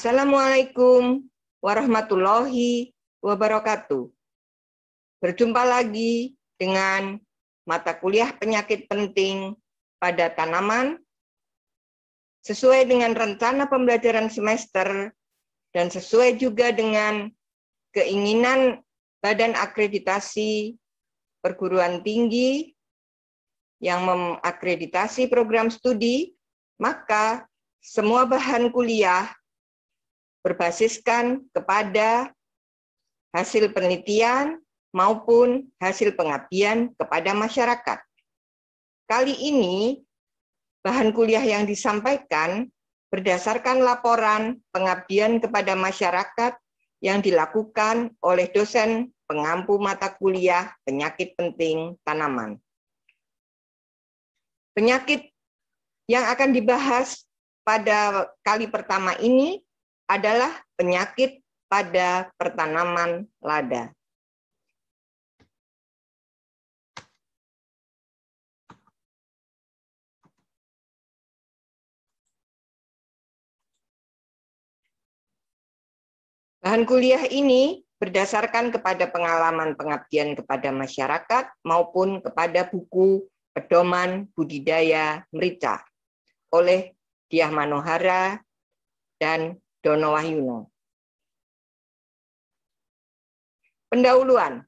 Assalamualaikum warahmatullahi wabarakatuh. Berjumpa lagi dengan mata kuliah penyakit penting pada tanaman sesuai dengan rencana pembelajaran semester dan sesuai juga dengan keinginan Badan Akreditasi Perguruan Tinggi yang mengakreditasi program studi, maka semua bahan kuliah berbasiskan kepada hasil penelitian maupun hasil pengabdian kepada masyarakat. Kali ini, bahan kuliah yang disampaikan berdasarkan laporan pengabdian kepada masyarakat yang dilakukan oleh dosen pengampu mata kuliah penyakit penting tanaman. Penyakit yang akan dibahas pada kali pertama ini adalah penyakit pada pertanaman lada. Bahan kuliah ini berdasarkan kepada pengalaman pengabdian kepada masyarakat maupun kepada buku pedoman budidaya merica oleh Diah Manohara dan Dono Wahyuno. Pendahuluan,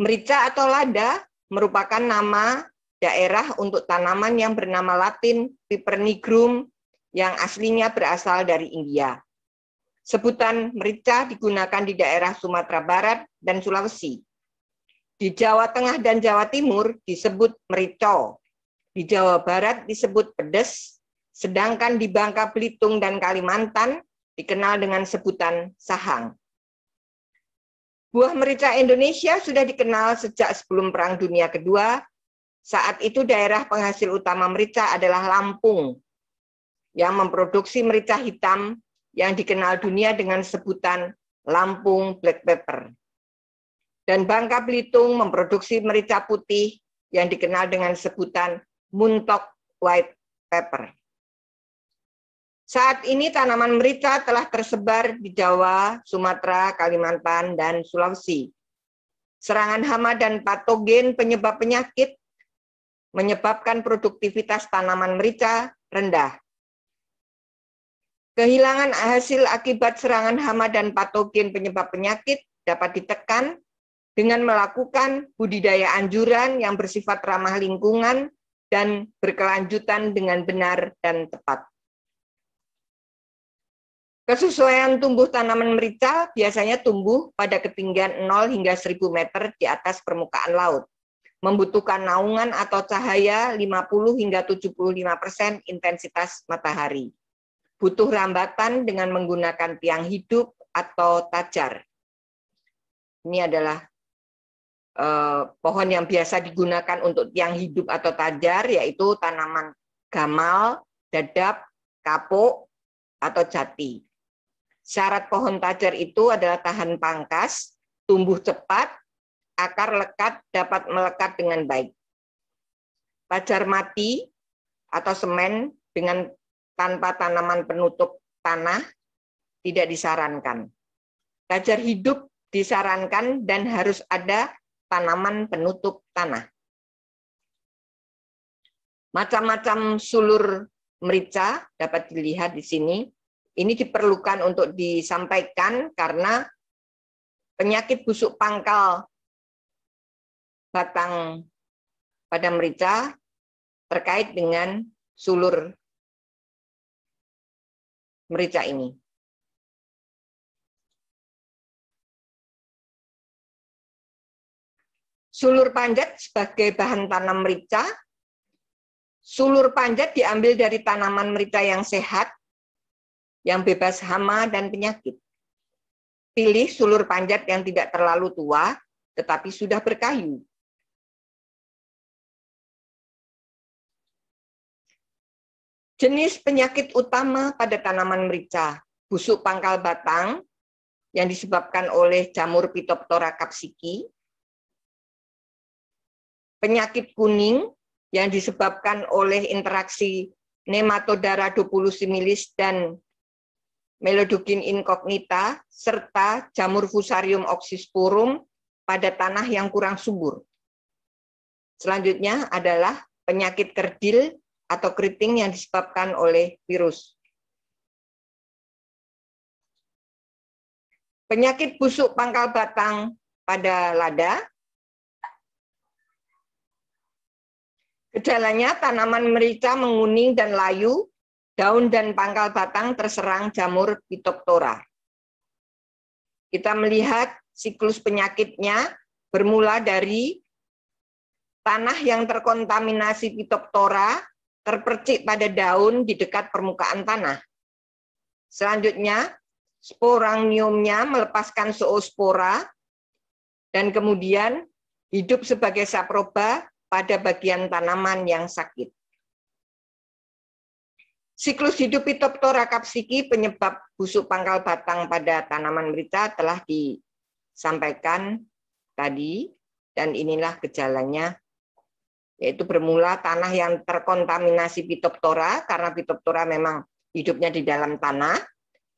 merica atau lada merupakan nama daerah untuk tanaman yang bernama latin Pipernigrum yang aslinya berasal dari India. Sebutan merica digunakan di daerah Sumatera Barat dan Sulawesi. Di Jawa Tengah dan Jawa Timur disebut merico. Di Jawa Barat disebut pedes, sedangkan di Bangka Belitung dan Kalimantan dikenal dengan sebutan sahang. Buah merica Indonesia sudah dikenal sejak sebelum Perang Dunia Kedua. Saat itu daerah penghasil utama merica adalah Lampung, yang memproduksi merica hitam yang dikenal dunia dengan sebutan Lampung Black Pepper. Dan Bangka Belitung memproduksi merica putih yang dikenal dengan sebutan Muntok White Pepper. Saat ini tanaman merica telah tersebar di Jawa, Sumatera, Kalimantan, dan Sulawesi. Serangan hama dan patogen penyebab penyakit menyebabkan produktivitas tanaman merica rendah. Kehilangan hasil akibat serangan hama dan patogen penyebab penyakit dapat ditekan dengan melakukan budidaya anjuran yang bersifat ramah lingkungan dan berkelanjutan dengan benar dan tepat. Kesesuaian tumbuh tanaman merica biasanya tumbuh pada ketinggian 0 hingga 1000 meter di atas permukaan laut. Membutuhkan naungan atau cahaya 50 hingga 75 persen intensitas matahari. Butuh rambatan dengan menggunakan tiang hidup atau tajar. Ini adalah eh, pohon yang biasa digunakan untuk tiang hidup atau tajar, yaitu tanaman gamal, dadap, kapuk, atau jati Syarat pohon tajar itu adalah tahan pangkas, tumbuh cepat, akar lekat dapat melekat dengan baik. Tajar mati atau semen dengan tanpa tanaman penutup tanah tidak disarankan. Tajar hidup disarankan dan harus ada tanaman penutup tanah. Macam-macam sulur merica dapat dilihat di sini ini diperlukan untuk disampaikan karena penyakit busuk pangkal batang pada merica terkait dengan sulur merica ini. Sulur panjat sebagai bahan tanam merica. Sulur panjat diambil dari tanaman merica yang sehat yang bebas hama dan penyakit. Pilih sulur panjat yang tidak terlalu tua, tetapi sudah berkayu. Jenis penyakit utama pada tanaman merica, busuk pangkal batang yang disebabkan oleh jamur Phytophthora kapsiki, penyakit kuning yang disebabkan oleh interaksi nematodara radopulus similis dan melodukin incognita, serta jamur fusarium oxysporum pada tanah yang kurang subur. Selanjutnya adalah penyakit kerdil atau keriting yang disebabkan oleh virus. Penyakit busuk pangkal batang pada lada. Gejalanya tanaman merica menguning dan layu Daun dan pangkal batang terserang jamur pitoktora. Kita melihat siklus penyakitnya bermula dari tanah yang terkontaminasi pitoktora terpercik pada daun di dekat permukaan tanah. Selanjutnya, sporangiumnya melepaskan zoospora dan kemudian hidup sebagai saproba pada bagian tanaman yang sakit. Siklus hidup Phytophthora capsici penyebab busuk pangkal batang pada tanaman merica telah disampaikan tadi dan inilah gejalanya yaitu bermula tanah yang terkontaminasi Phytophthora karena Phytophthora memang hidupnya di dalam tanah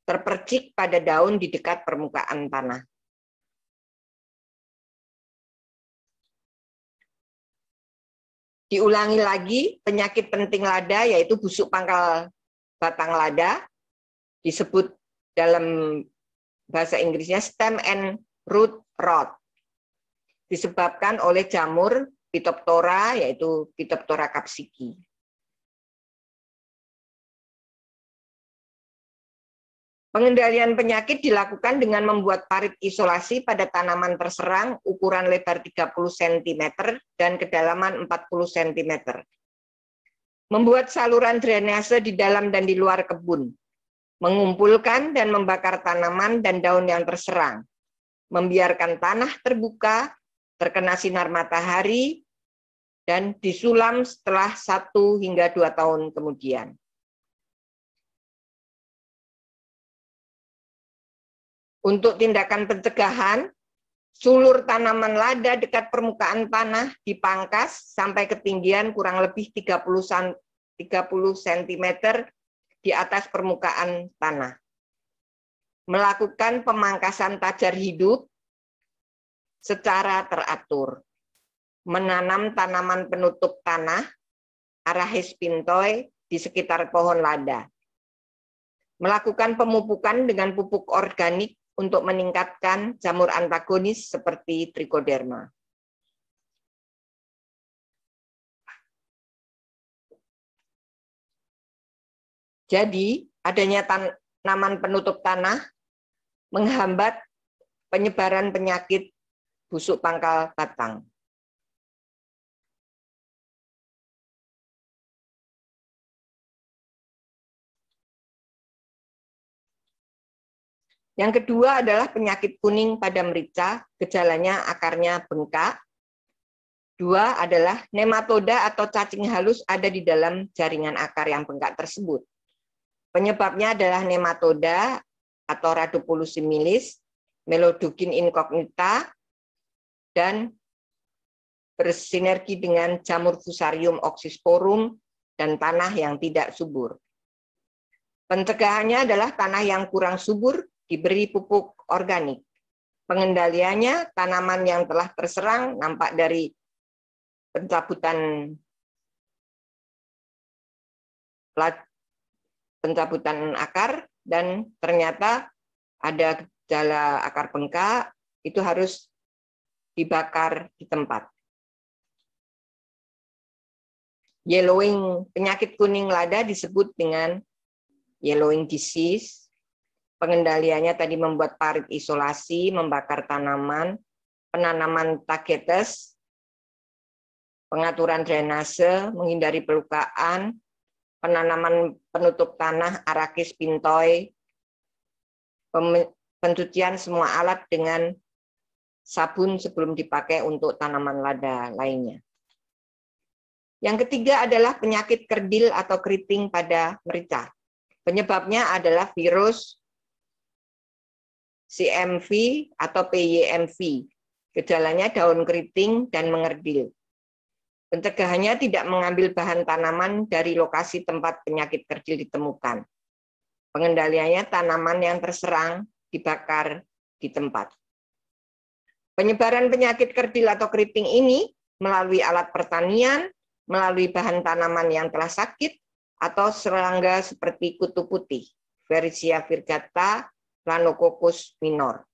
terpercik pada daun di dekat permukaan tanah. Diulangi lagi penyakit penting lada yaitu busuk pangkal batang lada disebut dalam bahasa Inggrisnya stem and root rot. Disebabkan oleh jamur Phytophthora yaitu Phytophthora capsici Pengendalian penyakit dilakukan dengan membuat parit isolasi pada tanaman terserang ukuran lebar 30 cm dan kedalaman 40 cm. Membuat saluran drainase di dalam dan di luar kebun. Mengumpulkan dan membakar tanaman dan daun yang terserang. Membiarkan tanah terbuka, terkena sinar matahari, dan disulam setelah satu hingga dua tahun kemudian. Untuk tindakan pencegahan, sulur tanaman lada dekat permukaan tanah dipangkas sampai ketinggian kurang lebih 30 cm di atas permukaan tanah. Melakukan pemangkasan tajar hidup secara teratur. Menanam tanaman penutup tanah, arahis pintoi, di sekitar pohon lada. Melakukan pemupukan dengan pupuk organik untuk meningkatkan jamur antagonis seperti trichoderma. Jadi, adanya tanaman penutup tanah menghambat penyebaran penyakit busuk pangkal batang. Yang kedua adalah penyakit kuning pada merica, gejalanya akarnya bengkak. Dua adalah nematoda atau cacing halus ada di dalam jaringan akar yang bengkak tersebut. Penyebabnya adalah nematoda atau radopulus similis, melodukin incognita, dan bersinergi dengan jamur fusarium oxysporum dan tanah yang tidak subur. Pencegahannya adalah tanah yang kurang subur diberi pupuk organik. Pengendaliannya tanaman yang telah terserang nampak dari pencabutan pencabutan akar dan ternyata ada gejala akar bengkak itu harus dibakar di tempat. Yellowing penyakit kuning lada disebut dengan yellowing disease pengendaliannya tadi membuat parit isolasi, membakar tanaman, penanaman tagetes, pengaturan drainase, menghindari pelukaan, penanaman penutup tanah, arakis, pintoi, pencucian semua alat dengan sabun sebelum dipakai untuk tanaman lada lainnya. Yang ketiga adalah penyakit kerdil atau keriting pada merica. Penyebabnya adalah virus CMV atau PYMV. Gejalanya daun keriting dan mengerdil. Pencegahannya tidak mengambil bahan tanaman dari lokasi tempat penyakit kerdil ditemukan. Pengendaliannya tanaman yang terserang dibakar di tempat. Penyebaran penyakit kerdil atau keriting ini melalui alat pertanian, melalui bahan tanaman yang telah sakit, atau serangga seperti kutu putih, Vericia virgata, Planococcus minor.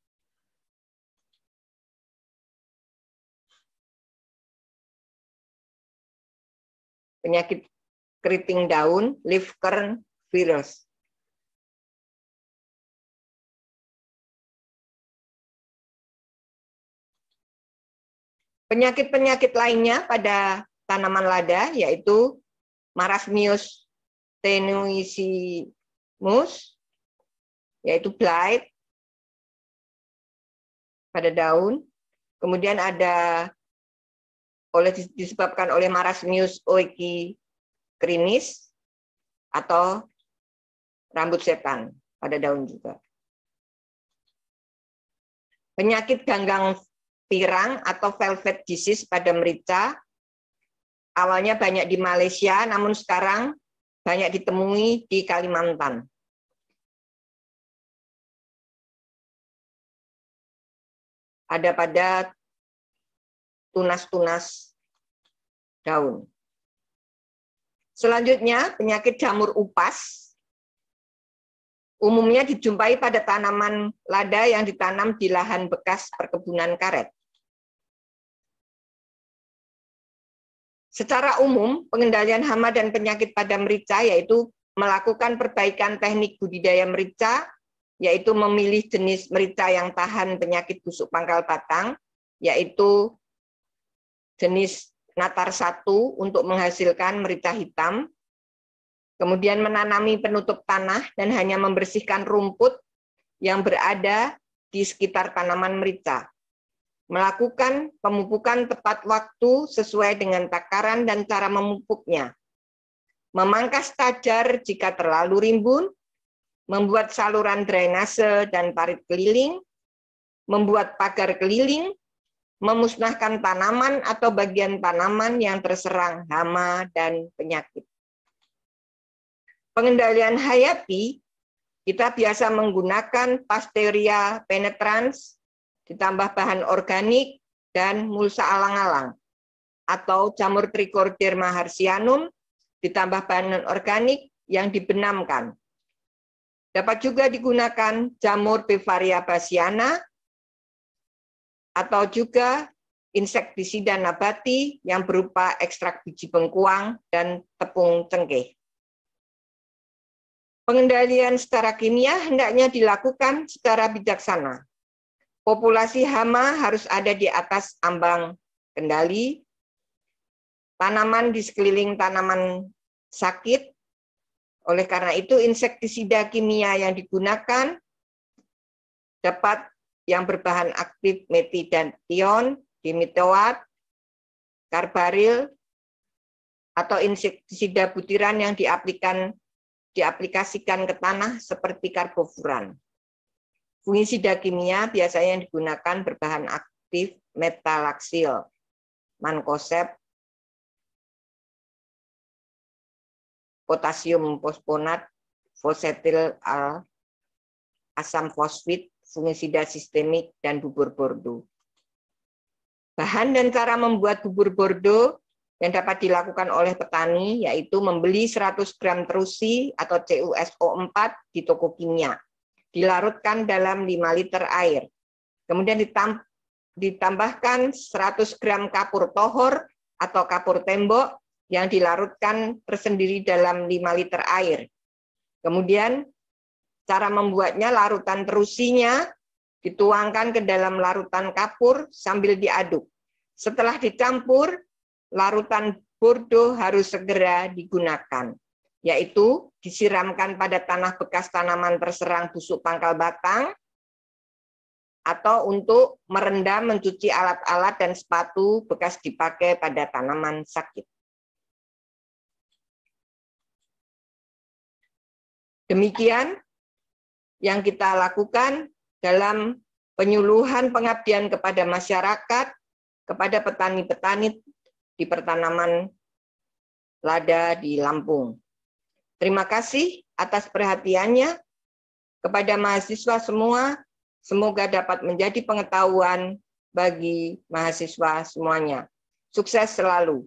Penyakit keriting daun, leaf kern virus. Penyakit-penyakit lainnya pada tanaman lada yaitu Marasmius tenuisimus, yaitu blight pada daun. Kemudian ada oleh disebabkan oleh Marasmius oekicrinis atau rambut setan pada daun juga. Penyakit ganggang pirang atau velvet disease pada merica awalnya banyak di Malaysia namun sekarang banyak ditemui di Kalimantan. ada pada tunas-tunas daun. Selanjutnya, penyakit jamur upas umumnya dijumpai pada tanaman lada yang ditanam di lahan bekas perkebunan karet. Secara umum, pengendalian hama dan penyakit pada merica yaitu melakukan perbaikan teknik budidaya merica yaitu memilih jenis merica yang tahan penyakit busuk pangkal batang, yaitu jenis natar satu untuk menghasilkan merica hitam, kemudian menanami penutup tanah dan hanya membersihkan rumput yang berada di sekitar tanaman merica, melakukan pemupukan tepat waktu sesuai dengan takaran dan cara memupuknya, memangkas tajar jika terlalu rimbun, membuat saluran drainase dan parit keliling, membuat pagar keliling, memusnahkan tanaman atau bagian tanaman yang terserang hama dan penyakit. Pengendalian hayati, kita biasa menggunakan pasteria penetrans, ditambah bahan organik, dan mulsa alang-alang, atau jamur trichoderma harsianum, ditambah bahan organik yang dibenamkan, Dapat juga digunakan jamur Bavaria basiana atau juga insektisida nabati yang berupa ekstrak biji bengkuang dan tepung cengkeh. Pengendalian secara kimia hendaknya dilakukan secara bijaksana. Populasi hama harus ada di atas ambang kendali. Tanaman di sekeliling tanaman sakit oleh karena itu, insektisida kimia yang digunakan dapat yang berbahan aktif metidantion, dimitoat, karbaril, atau insektisida butiran yang diaplikan, diaplikasikan ke tanah seperti karbofuran. Fungisida kimia biasanya yang digunakan berbahan aktif metalaksil, mankosep, potasium fosfonat, fosetil asam fosfit, fungisida sistemik, dan bubur bordo. Bahan dan cara membuat bubur bordo yang dapat dilakukan oleh petani yaitu membeli 100 gram terusi atau CuSO4 di toko kimia, dilarutkan dalam 5 liter air. Kemudian ditambahkan 100 gram kapur tohor atau kapur tembok yang dilarutkan tersendiri dalam 5 liter air. Kemudian cara membuatnya larutan terusinya dituangkan ke dalam larutan kapur sambil diaduk. Setelah dicampur, larutan bordo harus segera digunakan, yaitu disiramkan pada tanah bekas tanaman terserang busuk pangkal batang, atau untuk merendam, mencuci alat-alat dan sepatu bekas dipakai pada tanaman sakit. Demikian yang kita lakukan dalam penyuluhan pengabdian kepada masyarakat, kepada petani-petani di pertanaman lada di Lampung. Terima kasih atas perhatiannya. Kepada mahasiswa semua, semoga dapat menjadi pengetahuan bagi mahasiswa semuanya. Sukses selalu.